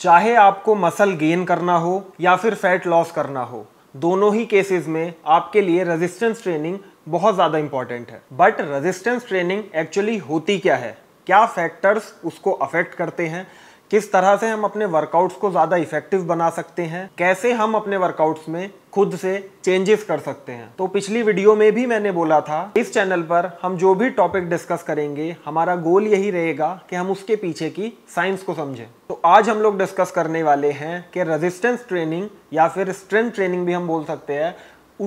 चाहे आपको muscle gain करना हो या फिर फैट लॉस करना हो दोनों ही केसेस में आपके लिए रेजिस्टेंस ट्रेनिंग बहुत ज़्यादा इंपॉर्टेंट है बट रेजिस्टेंस ट्रेनिंग एक्चुअली होती क्या है क्या फैक्टर्स उसको अफेक्ट करते हैं किस तरह से हम अपने वर्कआउट्स को ज़्यादा इफेक्टिव बना सकते हैं कैसे हम अपने वर्कआउट्स में खुद से चेंजेस कर सकते हैं तो पिछली वीडियो में भी मैंने बोला था इस चैनल पर हम जो भी टॉपिक डिस्कस करेंगे हमारा गोल यही रहेगा कि हम उसके पीछे की साइंस को समझें तो आज हम लोग डिस्कस करने वाले हैं कि रेजिस्टेंस ट्रेनिंग या फिर स्ट्रेंथ ट्रेनिंग भी हम बोल सकते हैं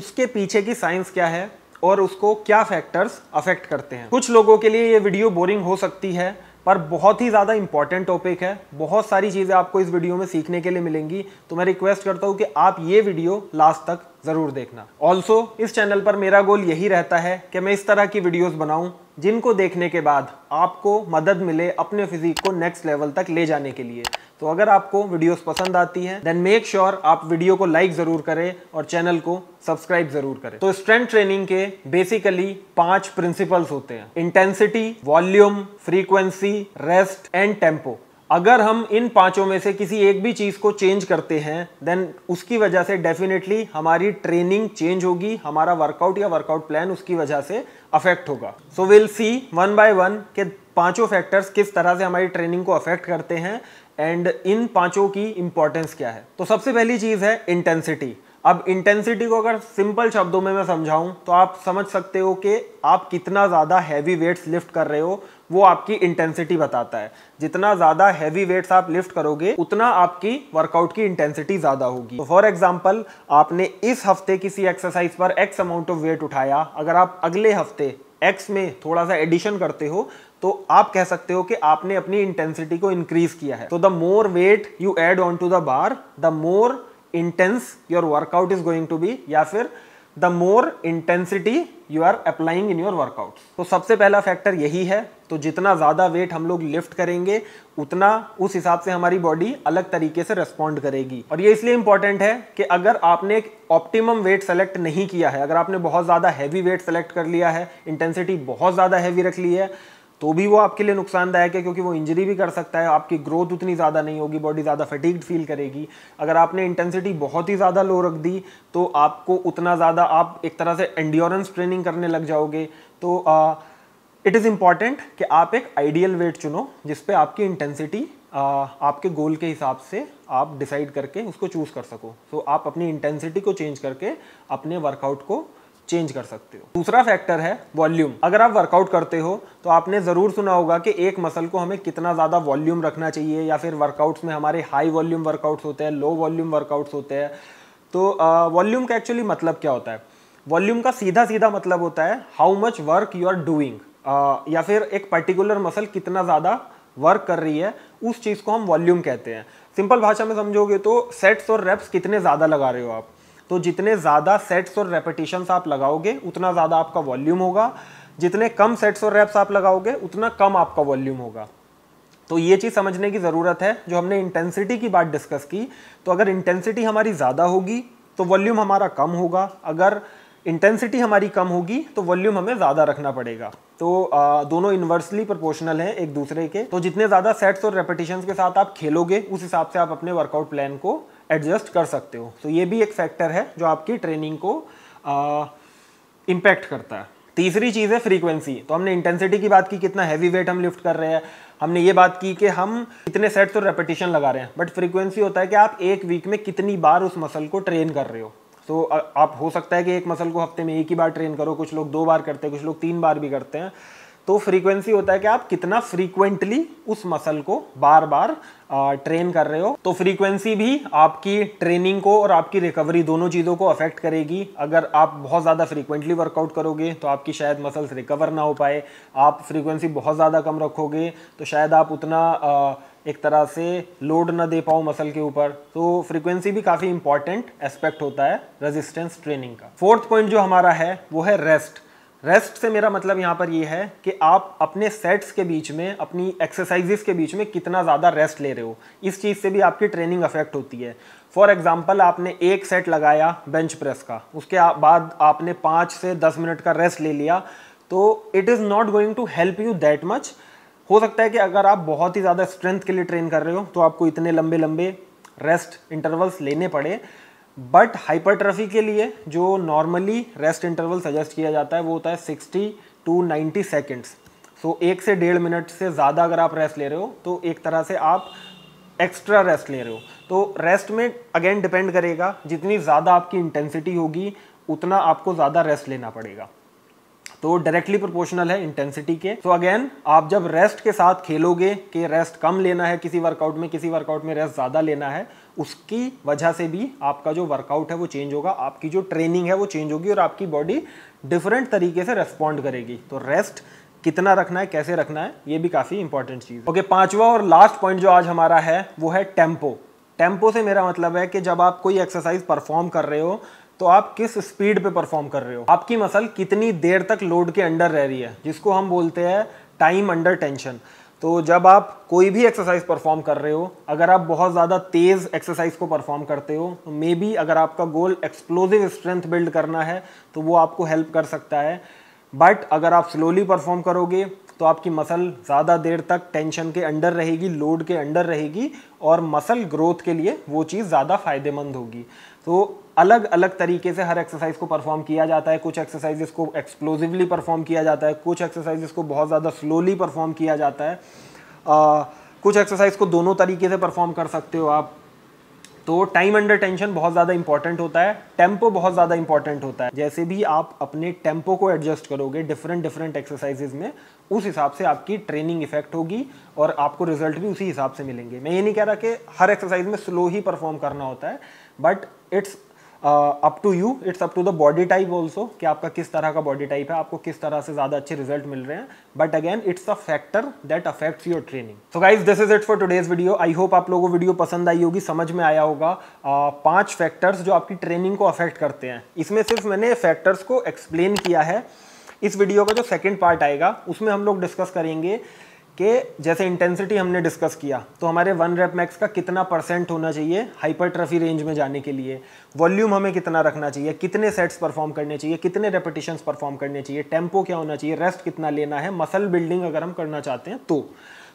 उसके पीछे की साइंस क्या है और उसको क्या फैक्टर्स अफेक्ट करते हैं कुछ लोगों के लिए ये वीडियो बोरिंग हो सकती है पर बहुत ही ज़्यादा इंपॉर्टेंट टॉपिक है बहुत सारी चीज़ें आपको इस वीडियो में सीखने के लिए मिलेंगी तो मैं रिक्वेस्ट करता हूँ कि आप ये वीडियो लास्ट तक ज़रूर देखना ऑल्सो इस चैनल पर मेरा गोल यही रहता है कि मैं इस तरह की वीडियोज़ बनाऊँ जिनको देखने के बाद आपको मदद मिले अपने फिजिक को नेक्स्ट लेवल तक ले जाने के लिए तो अगर आपको वीडियोस पसंद आती हैं देन मेक श्योर आप वीडियो को लाइक ज़रूर करें और चैनल को सब्सक्राइब ज़रूर करें तो स्ट्रेंथ ट्रेनिंग के बेसिकली पांच प्रिंसिपल्स होते हैं intensity volume frequency rest and tempo अगर हम इन पांचों में से किसी एक भी चीज़ को चेंज करते हैं देन उसकी वजह से डेफिनेटली हमारी ट्रेनिंग चेंज होगी हमारा वर्कआउट या वर्कआउट प्लान उसकी वजह से अफेक्ट होगा so will see one by one के पांचों फैक्टर्स किस तरह से हमारी ट्रेनिंग को अफेक्ट करते हैं एंड इन पांचों की इंपॉर्टेंस क्या है तो सबसे पहली चीज़ है इंटेंसिटी अब इंटेंसिटी को अगर सिंपल शब्दों में मैं समझाऊं तो आप समझ सकते हो कि आप कितना ज़्यादा हैवी वेट्स लिफ्ट कर रहे हो वो आपकी इंटेंसिटी बताता है जितना ज़्यादा हैवी वेट्स आप लिफ्ट करोगे उतना आपकी वर्कआउट की इंटेंसिटी ज़्यादा होगी फॉर एग्जाम्पल आपने इस हफ्ते किसी एक्सरसाइज पर एक्स अमाउंट ऑफ वेट उठाया अगर आप अगले हफ्ते एक्स में थोड़ा सा एडिशन करते हो तो आप कह सकते हो कि आपने अपनी इंटेंसिटी को इंक्रीज किया है तो the more weight you add on to the bar the more intense your workout is going to be या फिर the more intensity you are applying in your workout तो सबसे पहला फैक्टर यही है तो जितना ज़्यादा वेट हम लोग लिफ्ट करेंगे उतना उस हिसाब से हमारी बॉडी अलग तरीके से रेस्पॉन्ड करेगी और ये इसलिए इंपॉर्टेंट है कि अगर आपने एक ऑप्टिमम वेट सेलेक्ट नहीं किया है अगर आपने बहुत ज़्यादा हैवी वेट सेलेक्ट कर लिया है इंटेंसिटी बहुत ज़्यादा हैवी रख ली है तो भी वो आपके लिए नुकसानदायक है क्योंकि वो इंजरी भी कर सकता है आपकी ग्रोथ उतनी ज़्यादा नहीं होगी बॉडी ज़्यादा फटीक फील करेगी अगर आपने इंटेंसिटी बहुत ही ज़्यादा लो रख दी तो आपको उतना ज़्यादा आप एक तरह से एंड्योरेंस ट्रेनिंग करने लग जाओगे तो इट इज़ इम्पॉर्टेंट कि आप एक आइडियल वेट चुनो जिसपे आपकी इंटेंसिटी आपके गोल के हिसाब से आप डिसाइड करके उसको चूज़ कर सको सो so, आप अपनी इंटेंसिटी को चेंज करके अपने वर्कआउट को चेंज कर सकते हो दूसरा फैक्टर है वॉल्यूम अगर आप वर्कआउट करते हो तो आपने ज़रूर सुना होगा कि एक मसल को हमें कितना ज़्यादा वॉल्यूम रखना चाहिए या फिर वर्कआउट्स में हमारे हाई वॉल्यूम वर्कआउट्स होते हैं लो वॉल्यूम वर्कआउट्स होते हैं तो वॉल्यूम का एक्चुअली मतलब क्या होता है वॉल्यूम का सीधा सीधा मतलब होता है how much work you are doing या फिर एक पर्टिकुलर मसल कितना ज़्यादा वर्क कर रही है उस चीज़ को हम वॉल्यूम कहते हैं सिंपल भाषा में समझोगे तो सेट्स और रेप्स कितने ज़्यादा लगा रहे हो आप तो जितने ज़्यादा सेट्स और रेपिटेशंस आप लगाओगे उतना ज़्यादा आपका वॉल्यूम होगा जितने कम सेट्स और रैप्स आप लगाओगे उतना कम आपका वॉल्यूम होगा तो ये चीज़ समझने की ज़रूरत है जो हमने इंटेंसिटी की बात डिस्कस की तो अगर इंटेंसिटी हमारी ज़्यादा होगी तो वॉल्यूम हमारा कम होगा अगर इंटेंसिटी हमारी कम होगी तो वॉल्यूम हमें ज़्यादा रखना पड़ेगा तो आ, दोनों इन्वर्सली प्रोपोर्शनल हैं एक दूसरे के तो जितने ज़्यादा सेट्स और रेपिटेशन के साथ आप खेलोगे उस हिसाब से आप अपने वर्कआउट प्लान को एडजस्ट कर सकते हो तो ये भी एक फैक्टर है जो आपकी ट्रेनिंग को इम्पैक्ट करता है तीसरी चीज़ है फ्रीक्वेंसी तो हमने इंटेंसिटी की बात की कितना हैवी वेट हम लिफ्ट कर रहे हैं हमने ये बात की कि हम कितने सेट तो रेपिटेशन लगा रहे हैं बट फ्रीक्वेंसी होता है कि आप एक वीक में कितनी बार उस मसल को ट्रेन कर रहे हो तो so, आप हो सकता है कि एक मसल को हफ्ते में एक ही बार ट्रेन करो कुछ लोग दो बार करते हैं कुछ लोग तीन बार भी करते हैं तो फ्रीक्वेंसी होता है कि आप कितना फ्रीक्वेंटली उस मसल को बार बार आ, ट्रेन कर रहे हो तो फ्रीक्वेंसी भी आपकी ट्रेनिंग को और आपकी रिकवरी दोनों चीज़ों को अफेक्ट करेगी अगर आप बहुत ज़्यादा फ्रीक्वेंटली वर्कआउट करोगे तो आपकी शायद मसल्स रिकवर ना हो पाए आप फ्रीक्वेंसी बहुत ज़्यादा कम रखोगे तो शायद आप उतना आ, एक तरह से लोड ना दे पाओ मसल के ऊपर तो फ्रीक्वेंसी भी काफ़ी इंपॉर्टेंट एस्पेक्ट होता है रेजिस्टेंस ट्रेनिंग का फोर्थ पॉइंट जो हमारा है वो है रेस्ट रेस्ट से मेरा मतलब यहाँ पर ये है कि आप अपने सेट्स के बीच में अपनी एक्सरसाइजेस के बीच में कितना ज़्यादा रेस्ट ले रहे हो इस चीज़ से भी आपकी ट्रेनिंग अफेक्ट होती है फॉर एग्ज़ाम्पल आपने एक सेट लगाया बेंच प्रेस का उसके बाद आपने पाँच से दस मिनट का रेस्ट ले लिया तो it is not going to help you that much हो सकता है कि अगर आप बहुत ही ज़्यादा स्ट्रेंथ के लिए ट्रेन कर रहे हो तो आपको इतने लंबे लंबे रेस्ट इंटरवल्स लेने पड़े बट हाइपरट्रफी के लिए जो नॉर्मली रेस्ट इंटरवल सजेस्ट किया जाता है वो होता है 60 टू 90 सेकेंड्स सो एक से डेढ़ मिनट से ज़्यादा अगर आप रेस्ट ले रहे हो तो एक तरह से आप एक्स्ट्रा रेस्ट ले रहे हो तो रेस्ट में अगेन डिपेंड करेगा जितनी ज़्यादा आपकी इंटेंसिटी होगी उतना आपको ज़्यादा रेस्ट लेना पड़ेगा तो डायरेक्टली प्रोपोर्शनल है इंटेंसिटी के सो so अगेन आप जब रेस्ट के साथ खेलोगे कि रेस्ट कम लेना है किसी वर्कआउट में किसी वर्कआउट में रेस्ट ज़्यादा लेना है उसकी वजह से भी आपका जो वर्कआउट है वो चेंज होगा आपकी जो ट्रेनिंग है वो चेंज होगी और आपकी बॉडी डिफरेंट तरीके से रेस्पॉन्ड करेगी तो रेस्ट कितना रखना है कैसे रखना है ये भी काफ़ी इंपॉर्टेंट चीज़ ओके पांचवा और लास्ट पॉइंट जो आज हमारा है वो है टेम्पो टेम्पो से मेरा मतलब है कि जब आप कोई एक्सरसाइज परफॉर्म कर रहे हो तो आप किस स्पीड पे परफॉर्म कर रहे हो आपकी मसल कितनी देर तक लोड के अंडर रह रही है जिसको हम बोलते हैं टाइम अंडर टेंशन तो जब आप कोई भी एक्सरसाइज परफॉर्म कर रहे हो अगर आप बहुत ज़्यादा तेज़ एक्सरसाइज को परफॉर्म करते हो तो मे बी अगर आपका गोल एक्सप्लोजिव स्ट्रेंथ बिल्ड करना है तो वो आपको हेल्प कर सकता है बट अगर आप स्लोली परफॉर्म करोगे तो आपकी मसल ज़्यादा देर तक टेंशन के अंडर रहेगी लोड के अंडर रहेगी और मसल ग्रोथ के लिए वो चीज़ ज़्यादा फायदेमंद होगी तो अलग अलग तरीके से हर एक्सरसाइज को परफॉर्म किया जाता है कुछ एक्सरसाइजेस को एक्सप्लोजिवली परफॉर्म किया जाता है कुछ एक्सरसाइजेस को बहुत ज़्यादा स्लोली परफॉर्म किया जाता है आ, कुछ एक्सरसाइज को दोनों तरीके से परफॉर्म कर सकते हो आप तो टाइम अंडर टेंशन बहुत ज़्यादा इंपॉर्टेंट होता है टेम्पो बहुत ज़्यादा इंपॉर्टेंट होता है जैसे भी आप अपने टेम्पो को एडजस्ट करोगे डिफरेंट डिफरेंट एक्सरसाइजेज में उस हिसाब से आपकी ट्रेनिंग इफेक्ट होगी और आपको रिजल्ट भी उसी हिसाब से मिलेंगे मैं ये नहीं कह रहा कि हर एक्सरसाइज में स्लो ही परफॉर्म करना होता है but it's up to you it's up to the body type also कि आपका किस तरह का बॉडी टाइप है आपको किस तरह से ज़्यादा अच्छे रिजल्ट मिल रहे हैं but again it's a factor that affects your training so guys this is it for today's video I hope आप लोगों को वीडियो पसंद आई होगी समझ में आया होगा आ, uh, पांच फैक्टर्स जो आपकी ट्रेनिंग को अफेक्ट करते हैं इसमें सिर्फ मैंने फैक्टर्स को एक्सप्लेन किया है इस वीडियो का जो सेकेंड पार्ट आएगा उसमें हम लोग डिस्कस करेंगे कि जैसे इंटेंसिटी हमने डिस्कस किया तो हमारे वन रेप मैक्स का कितना परसेंट होना चाहिए हाइपर ट्रफी रेंज में जाने के लिए वॉल्यूम हमें कितना रखना चाहिए कितने सेट्स परफॉर्म करने चाहिए कितने रेपिटेशन परफॉर्म करने चाहिए टेम्पो क्या होना चाहिए रेस्ट कितना लेना है मसल बिल्डिंग अगर हम करना चाहते हैं तो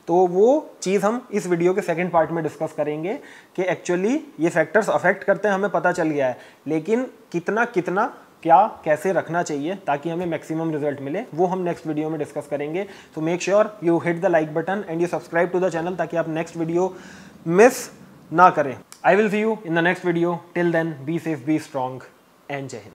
तो वो चीज़ हम इस वीडियो के सेकंड पार्ट में डिस्कस करेंगे कि एक्चुअली ये फैक्टर्स अफेक्ट करते हैं हमें पता चल गया है लेकिन कितना कितना क्या कैसे रखना चाहिए ताकि हमें मैक्सिमम रिजल्ट मिले वो हम नेक्स्ट वीडियो में डिस्कस करेंगे so make sure you hit the like button and you subscribe to the channel ताकि आप नेक्स्ट वीडियो मिस ना करें I will see you in the next video till then be safe be strong and Jai Hind